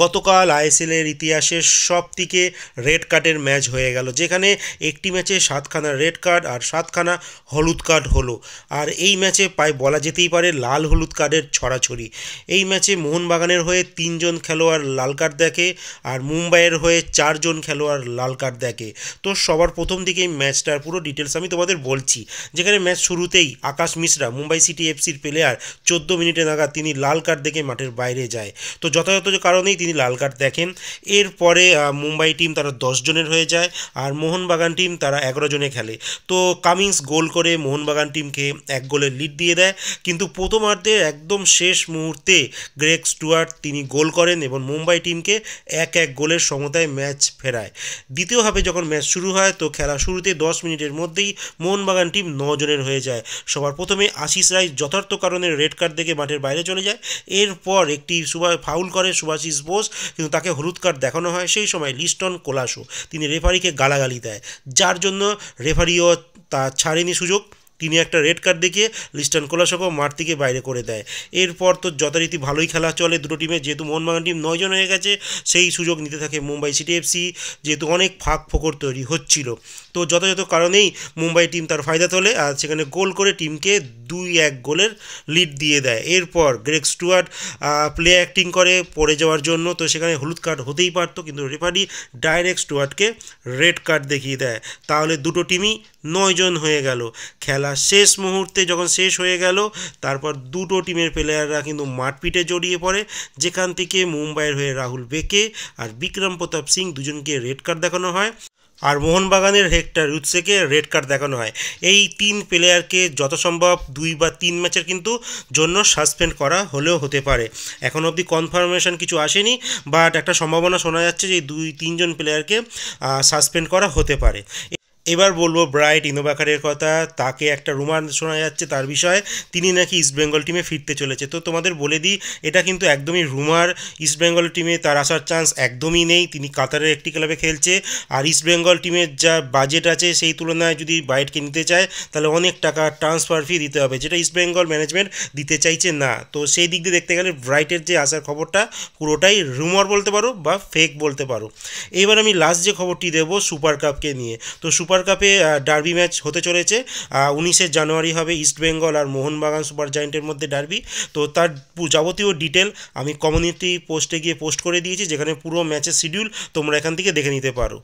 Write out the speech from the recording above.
গতকাল আইএসএলের ইতিহাসের সব থেকে রেড কার্ডের ম্যাচ হয়ে গেল যেখানে একটি ম্যাচে সাতখানা রেড কার্ড আর সাতখানা হলুদ কার্ড হলো আর এই ম্যাচে পায় বলা যেতেই পারে লাল হলুদ কার্ডের ছড়াছড়ি এই ম্যাচে মোহনবাগানের হয়ে তিনজন খেলোয়াড় লাল কার্ড দেখে আর মুম্বাইয়ের হয়ে চারজন খেলোয়াড় লাল কার্ড দেখে তো সবার প্রথম দিকে ম্যাচটার পুরো ডিটেলস আমি তোমাদের বলছি যেখানে ম্যাচ শুরুতেই আকাশ মিশ্রা মুম্বাই সিটি এফসির প্লেয়ার চোদ্দো মিনিটে নাগাদ তিনি লাল কার্ড দেখে মাঠের বাইরে যায় তো যথাযথ কারণে কারণেই তিনি লাল কার্ড দেখেন এরপরে মুম্বাই টিম তারা দশ জনের হয়ে যায় আর মোহনবাগান টিম তারা এগারো জনে খেলে তো কামিংস গোল করে মোহনবাগান টিমকে এক গোলের লিড দিয়ে দেয় কিন্তু প্রথমার্ধের একদম শেষ মুহূর্তে গ্রেগ স্টুয়ার্ট তিনি গোল করেন এবং মুম্বাই টিমকে এক এক গোলের সমতায় ম্যাচ ফেরায় দ্বিতীয়ভাবে যখন ম্যাচ শুরু হয় তো খেলা শুরুতে দশ মিনিটের মধ্যেই মোহনবাগান টিম জনের হয়ে যায় সবার প্রথমে আশিস রায় যথার্থ কারণে রেড কার্ড দেখে মাঠের বাইরে চলে যায় এরপর একটি সুভা ফাউল করে সুভাশিস বোস কিন্তু তাকে হলুদ কার্ড দেখানো হয় সেই সময় লিস্টন কোলাসো তিনি রেফারিকে গালাগালি দেয় যার জন্য রেফারিও তা ছাড়েনি সুযোগ তিনি একটা রেড কার্ড দেখিয়ে লিস্টান কোলাসকো মাঠ থেকে বাইরে করে দেয় এরপর তো যথারীতি ভালোই খেলা চলে দুটো টিমে যেহেতু মোহনবাগান টিম নয়জন হয়ে গেছে সেই সুযোগ নিতে থাকে মুম্বাই সিটি এফসি যেহেতু অনেক ফাঁক ফোকর তৈরি হচ্ছিল তো যথাযথ কারণেই মুম্বাই টিম তার ফায়দা তোলে আর সেখানে গোল করে টিমকে দুই এক গোলের লিড দিয়ে দেয় এরপর গ্রেক স্টুয়ার্ট প্লে অ্যাক্টিং করে পড়ে যাওয়ার জন্য তো সেখানে হলুদ কার্ড হতেই পারত কিন্তু রেফারি ডাইরেক্ট স্টুয়ার্টকে রেড কার্ড দেখিয়ে দেয় তাহলে দুটো টিমই নয়জন হয়ে গেল খেলা শেষ মুহূর্তে যখন শেষ হয়ে গেল তারপর দুটো টিমের প্লেয়াররা কিন্তু মারপিটে জড়িয়ে পড়ে যেখান থেকে মুম্বাইয়ের হয়ে রাহুল বেকে আর বিক্রম প্রতাপ সিং দুজনকে রেড কার্ড দেখানো হয় আর মোহনবাগানের হেক্টর উৎসেকে রেড কার্ড দেখানো হয় এই তিন প্লেয়ারকে যত সম্ভব দুই বা তিন ম্যাচের কিন্তু জন্য সাসপেন্ড করা হলেও হতে পারে এখন অবধি কনফার্মেশন কিছু আসেনি বাট একটা সম্ভাবনা শোনা যাচ্ছে যে দুই তিনজন প্লেয়ারকে সাসপেন্ড করা হতে পারে এবার বলবো ব্রাইট ইনোভাকারের কথা তাকে একটা রুমার শোনা যাচ্ছে তার বিষয়ে তিনি নাকি ইস্টবেঙ্গল টিমে ফিরতে চলেছে তো তোমাদের বলে দিই এটা কিন্তু একদমই রুমার ইস্টবেঙ্গল টিমে তার আসার চান্স একদমই নেই তিনি কাতারের একটি ক্লাবে খেলছে আর ইস্টবেঙ্গল টিমের যা বাজেট আছে সেই তুলনায় যদি ব্রাইটকে নিতে চায় তাহলে অনেক টাকা ট্রান্সফার ফি দিতে হবে যেটা ইস্টবেঙ্গল ম্যানেজমেন্ট দিতে চাইছে না তো সেই দিক দিয়ে দেখতে গেলে ব্রাইটের যে আসার খবরটা পুরোটাই রুমার বলতে পারো বা ফেক বলতে পারো এবার আমি লাস্ট যে খবরটি দেবো সুপার কাপকে নিয়ে তো সুপার সুপার কাপে ডার্বি ম্যাচ হতে চলেছে উনিশে জানুয়ারি হবে ইস্টবেঙ্গল আর মোহনবাগান সুপার জায়েন্টের মধ্যে ডার্বি তো তার যাবতীয় ডিটেল আমি কমিউনিটি পোস্টে গিয়ে পোস্ট করে দিয়েছি যেখানে পুরো ম্যাচের শিডিউল তোমরা এখান থেকে দেখে নিতে পারো